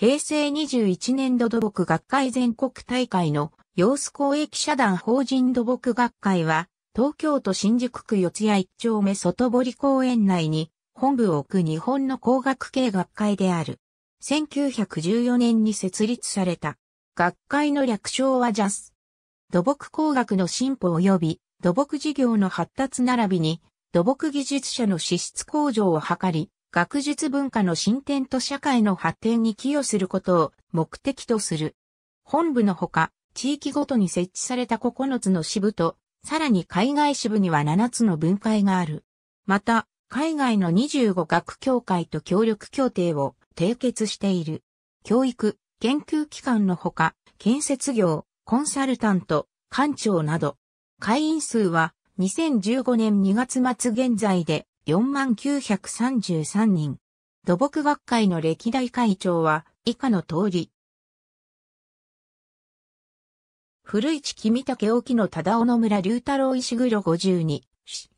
平成21年度土木学会全国大会の様子公益社団法人土木学会は、東京都新宿区四谷一丁目外堀公園内に本部を置く日本の工学系学会である。1914年に設立された。学会の略称はジャス。土木工学の進歩及び土木事業の発達並びに土木技術者の資質向上を図り、学術文化の進展と社会の発展に寄与することを目的とする。本部のほか、地域ごとに設置された9つの支部と、さらに海外支部には7つの分解がある。また、海外の25学協会と協力協定を締結している。教育、研究機関のほか、建設業、コンサルタント、館長など、会員数は2015年2月末現在で49,933人。土木学会の歴代会長は以下の通り。古市君竹沖の忠尾野村龍太郎石黒52、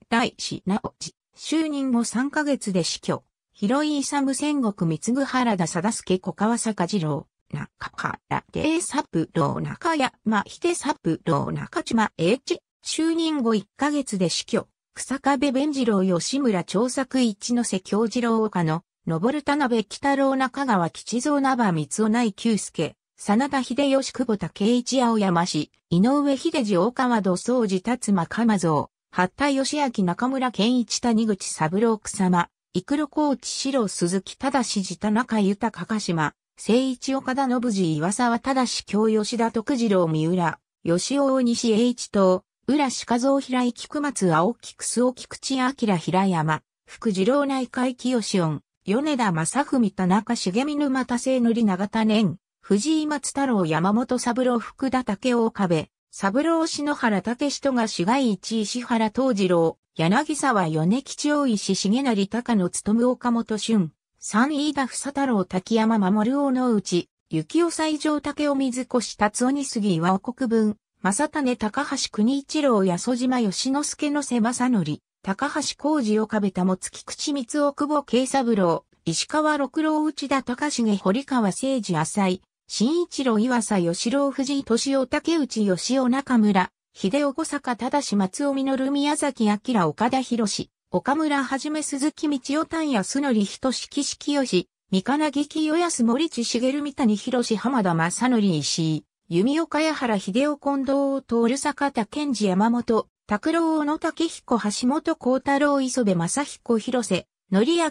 大師直治、就任後3ヶ月で死去。広井勇戦国三具原田貞助小川坂次郎、中原礼三郎中山秀三郎中島英一、就任後1ヶ月で死去。草壁弁次郎吉村長作一の瀬京次郎岡野、登田辺北郎中川吉蔵名場光雄内久助、真田秀吉久保田圭一青山氏、井上秀次大川土総寺達馬鎌蔵、八田義明中村健一谷口三郎草間、幾路高知四郎鈴木忠寺田中豊鹿島、聖一岡田信次岩沢忠京吉田徳次郎三浦、吉尾大西栄一等、浦鹿蔵平井菊松青木楠木菊池明平山、福次郎内海清志音、米田正文田中重見沼田聖則長田年、藤井松太郎山本三郎福田竹岡部、三郎篠原武史が市街一石原東次郎、柳沢米吉大石重成高野務岡本俊、三飯田房太郎滝山守大野内、幸雄西条竹尾水越達尾に杉岩尾国分、正種高橋国一郎安島義之助の瀬正則、高橋浩二岡部も月口光雄久保慶三郎、石川六郎内田隆重堀川誠二浅井、新一郎岩佐義郎藤井敏夫竹内義夫中村、秀夫小坂正松尾実宮崎明岡田博岡村はじめ鈴木道夫丹安則人志岸清志、三金木清安森地茂三谷博士浜田正則石井。弓岡屋原秀夫近藤徹坂田健治山本、拓郎小野武彦橋本幸太郎磯部正彦広瀬、則明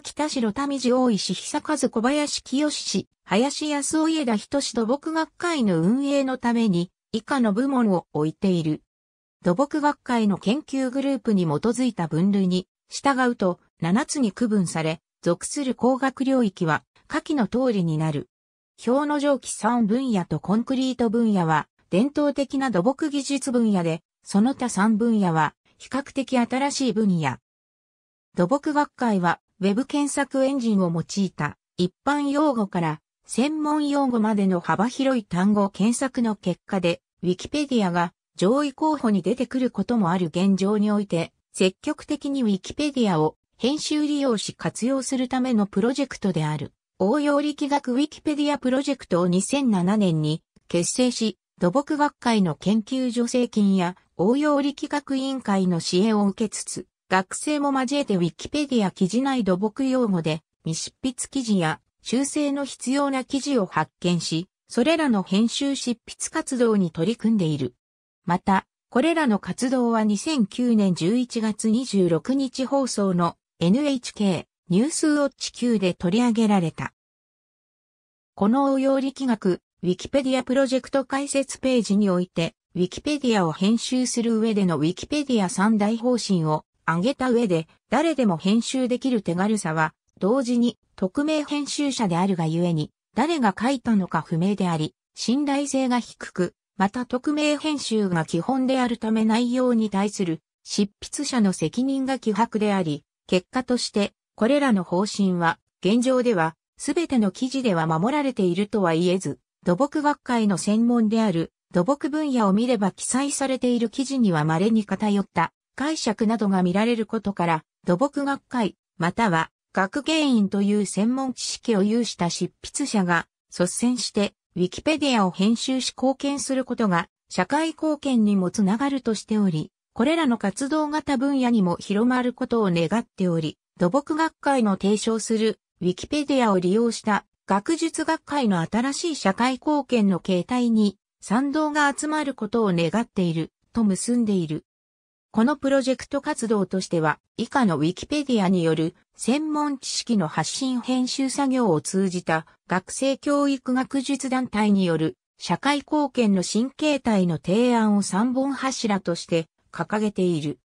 田代田治大石久和小林清志、林康夫家田仁志土木学会の運営のために、以下の部門を置いている。土木学会の研究グループに基づいた分類に、従うと7つに区分され、属する工学領域は、下記の通りになる。表の蒸気3分野とコンクリート分野は伝統的な土木技術分野で、その他3分野は比較的新しい分野。土木学会は Web 検索エンジンを用いた一般用語から専門用語までの幅広い単語検索の結果で Wikipedia が上位候補に出てくることもある現状において積極的に Wikipedia を編集利用し活用するためのプロジェクトである。応用力学ウィキペディアプロジェクトを2007年に結成し、土木学会の研究助成金や応用力学委員会の支援を受けつつ、学生も交えてウィキペディア記事内土木用語で未執筆記事や修正の必要な記事を発見し、それらの編集執筆活動に取り組んでいる。また、これらの活動は2009年11月26日放送の NHK ニュースウォッチで取り上げられた。この応用力学、ウィキペディアプロジェクト解説ページにおいて、ウィキペディアを編集する上でのウィキペディア三大方針を挙げた上で、誰でも編集できる手軽さは、同時に匿名編集者であるがゆえに、誰が書いたのか不明であり、信頼性が低く、また匿名編集が基本であるため内容に対する執筆者の責任が希薄であり、結果としてこれらの方針は、現状では、すべての記事では守られているとは言えず、土木学会の専門である土木分野を見れば記載されている記事には稀に偏った解釈などが見られることから、土木学会、または学芸員という専門知識を有した執筆者が率先してウィキペディアを編集し貢献することが社会貢献にもつながるとしており、これらの活動型分野にも広まることを願っており、土木学会の提唱するウィキペディアを利用した学術学会の新しい社会貢献の形態に賛同が集まることを願っていると結んでいる。このプロジェクト活動としては以下のウィキペディアによる専門知識の発信編集作業を通じた学生教育学術団体による社会貢献の新形態の提案を3本柱として掲げている。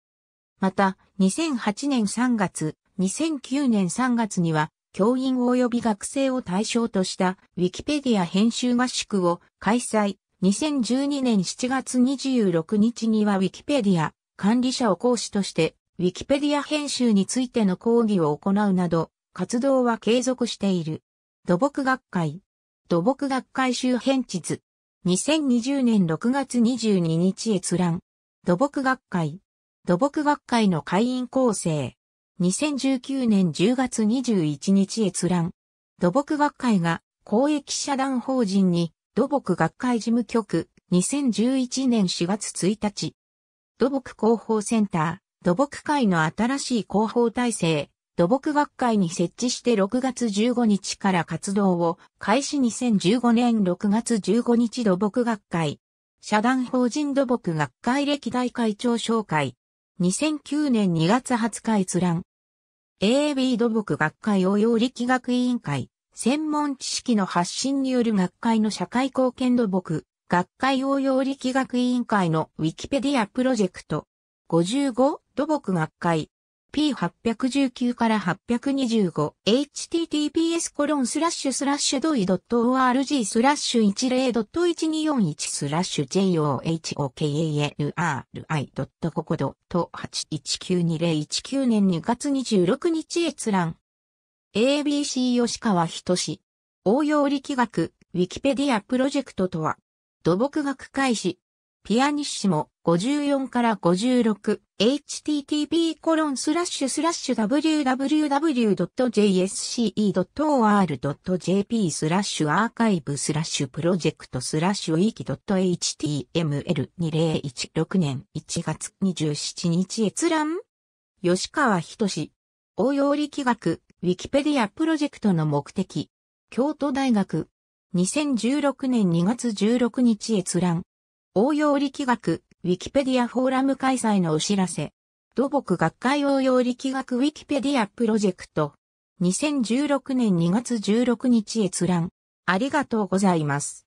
また、2008年3月、2009年3月には、教員及び学生を対象としたウィキペディア編集合宿を開催。2012年7月26日にはウィキペディア管理者を講師としてウィキペディア編集についての講義を行うなど活動は継続している。土木学会。土木学会周辺地図。2020年6月22日閲覧。土木学会。土木学会の会員構成。2019年10月21日閲覧。土木学会が公益社団法人に土木学会事務局2011年4月1日。土木広報センター、土木会の新しい広報体制、土木学会に設置して6月15日から活動を開始2015年6月15日土木学会。社団法人土木学会歴代会長紹介。2009年2月20日閲覧。AAB 土木学会応用力学委員会、専門知識の発信による学会の社会貢献土木、学会応用力学委員会のウィキペディアプロジェクト。55土木学会 P819 から 825https コロンスラッシュスラッシュドイドット org スラッシュ1 0 1 2 4 1スラッシュ johokalri.coco.8192019 年2月26日閲覧 ABC 吉川仁応用力学ウィキペディアプロジェクトとは土木学会始。ピアニッシモ54から56 http コロンスラッシュスラッシュ www.jsce.or.jp スラッシュアーカイブスラッシュプロジェクトスラッシュウィキ .html2016 年1月27日閲覧吉川ひとし応用力学ウィキペディアプロジェクトの目的京都大学2016年2月16日閲覧応用力学、ウィキペディアフォーラム開催のお知らせ。土木学会応用力学ウィキペディアプロジェクト。2016年2月16日閲覧。ありがとうございます。